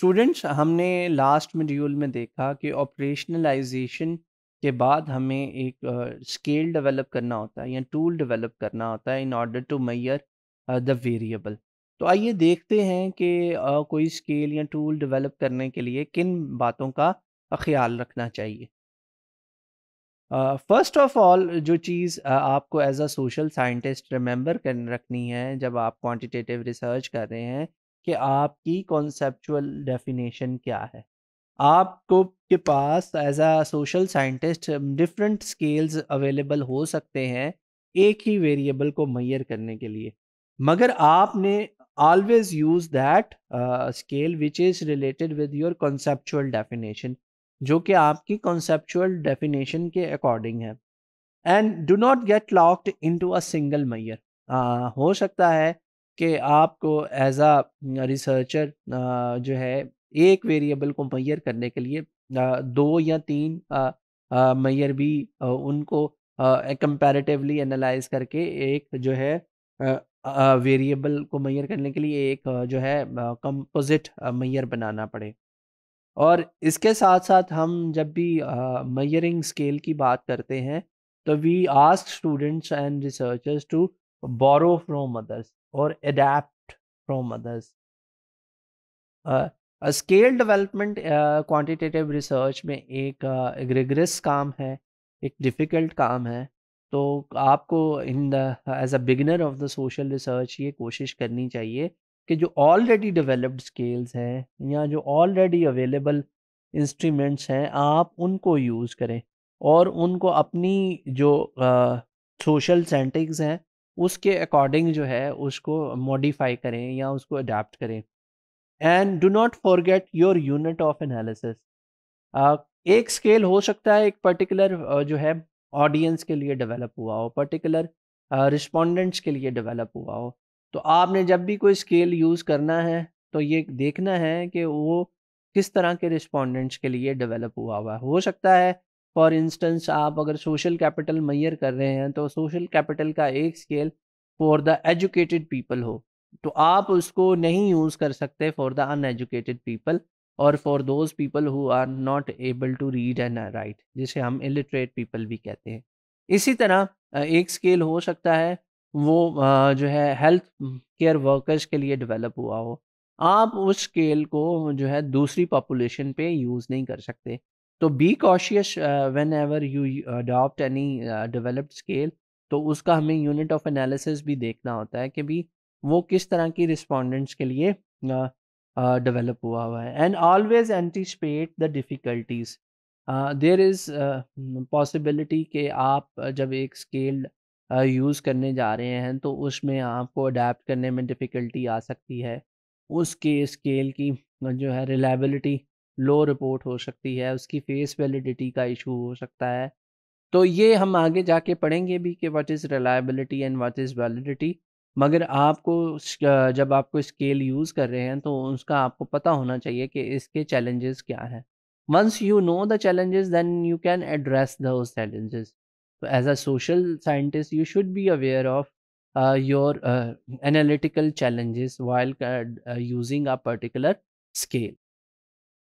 Students हमने last module में देखा कि ऑपरेशनलाइजेशन के बाद हमें एक स्केल uh, डेवलप करना होता है या टूल डेवलप करना होता है in order to measure the variable तो आइए देखते हैं कि uh, कोई स्केल या टूल डेवलप करने के लिए किन बातों का ख्याल रखना चाहिए फर्स्ट ऑफ ऑल जो चीज़ uh, आपको as a social scientist remember कर रखनी है जब आप क्वांटिटेटिव रिसर्च कर रहे हैं कि आपकी कॉन्सेपचुअल डेफिनेशन क्या है आपको के पास as a social scientist different scales available हो सकते हैं एक ही वेरिएबल को मैयर करने के लिए मगर आपने always use that scale which is related with your conceptual definition जो कि आपकी कॉन्सेपचुअल डेफिनेशन के अकॉर्डिंग है and do not get locked into a single measure हो सकता है कि आपको एज आ रिसर्चर जो है एक वेरिएबल को मैयर करने के लिए दो या तीन मैयर भी उनको कंपैरेटिवली एनालाइज करके एक जो है वेरिएबल को मैयर करने के लिए एक जो है कंपोजिट मैयर बनाना पड़े और इसके साथ साथ हम जब भी मैयरिंग स्केल की बात करते हैं तो we ask students and researchers to borrow from others और adapt from others. Scale development quantitative research में एक रिग्रेस uh, काम है एक डिफ़िकल्ट काम है तो आपको in the as a beginner of the social research ये कोशिश करनी चाहिए कि जो ऑलरेडी डेवलप्ड स्केल्स हैं या जो ऑलरेडी अवेलेबल इंस्ट्रूमेंट्स हैं आप उनको यूज़ करें और उनको अपनी जो सोशल uh, सेंटिंग्स हैं उसके अकॉर्डिंग जो है उसको मॉडिफाई करें या उसको अडाप्ट करें and do not forget your unit of analysis एक स्केल हो सकता है एक पर्टिकुलर जो है ऑडियंस के लिए डेवलप हुआ हो पर्टिकुलर रिस्पोंडेंट्स uh, के लिए डेवलप हुआ हो तो आपने जब भी कोई स्केल यूज़ करना है तो ये देखना है कि वो किस तरह के रिस्पोंडेंट्स के लिए डेवलप हुआ हुआ हो सकता है फॉर इंस्टेंस आप अगर सोशल कैपिटल मैयर कर रहे हैं तो सोशल कैपिटल का एक scale for the educated people हो तो आप उसको नहीं यूज़ कर सकते फॉर द अनएजुकेटेड पीपल और for those people who are not able to read and write जिसे हम इलिटरेट पीपल भी कहते हैं इसी तरह एक स्केल हो सकता है वो जो है हेल्थ केयर वर्कर्स के लिए डेवलप हुआ हो आप उस स्केल को जो है दूसरी पॉपुलेशन पे यूज़ नहीं कर सकते तो be cautious whenever you adopt any developed scale तो उसका हमें यूनिट ऑफ एनालिसिस भी देखना होता है कि भी वो किस तरह की रिस्पोंडेंट्स के लिए डेवलप uh, uh, हुआ हुआ है and always anticipate the difficulties there is possibility के आप uh, जब एक स्केल यूज़ uh, करने जा रहे हैं तो उसमें आपको अडेप्ट करने में डिफ़िकल्टी आ सकती है उसके स्केल की जो है रिलायबिलिटी लो रिपोर्ट हो सकती है उसकी फेस वैलिडिटी का इशू हो सकता है तो ये हम आगे जाके पढ़ेंगे भी कि what is reliability and what is validity मगर आपको जब आपको स्केल यूज़ कर रहे हैं तो उसका आपको पता होना चाहिए कि इसके चैलेंजेस क्या हैं once you know the challenges then you can address those challenges तो as a social scientist you should be aware of your analytical challenges while using a particular scale